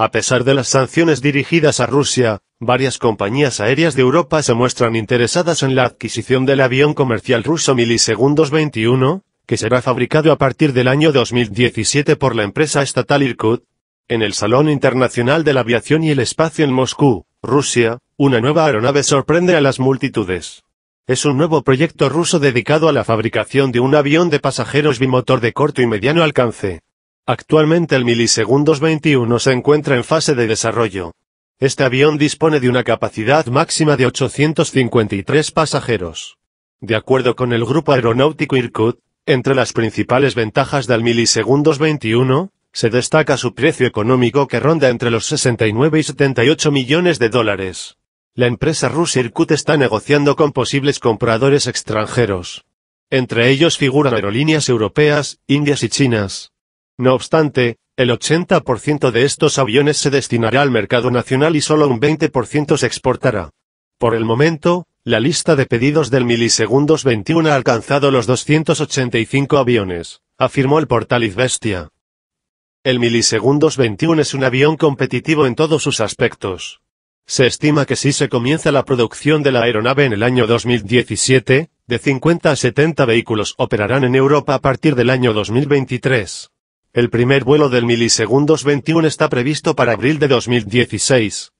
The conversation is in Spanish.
A pesar de las sanciones dirigidas a Rusia, varias compañías aéreas de Europa se muestran interesadas en la adquisición del avión comercial ruso Milisegundos 21, que será fabricado a partir del año 2017 por la empresa estatal Irkut. En el Salón Internacional de la Aviación y el Espacio en Moscú, Rusia, una nueva aeronave sorprende a las multitudes. Es un nuevo proyecto ruso dedicado a la fabricación de un avión de pasajeros bimotor de corto y mediano alcance, Actualmente el Milisegundos 21 se encuentra en fase de desarrollo. Este avión dispone de una capacidad máxima de 853 pasajeros. De acuerdo con el Grupo Aeronáutico Irkut, entre las principales ventajas del Milisegundos 21, se destaca su precio económico que ronda entre los 69 y 78 millones de dólares. La empresa rusa Irkut está negociando con posibles compradores extranjeros. Entre ellos figuran aerolíneas europeas, indias y chinas. No obstante, el 80% de estos aviones se destinará al mercado nacional y solo un 20% se exportará. Por el momento, la lista de pedidos del milisegundos 21 ha alcanzado los 285 aviones, afirmó el portal Izvestia. El milisegundos 21 es un avión competitivo en todos sus aspectos. Se estima que si se comienza la producción de la aeronave en el año 2017, de 50 a 70 vehículos operarán en Europa a partir del año 2023. El primer vuelo del milisegundos 21 está previsto para abril de 2016.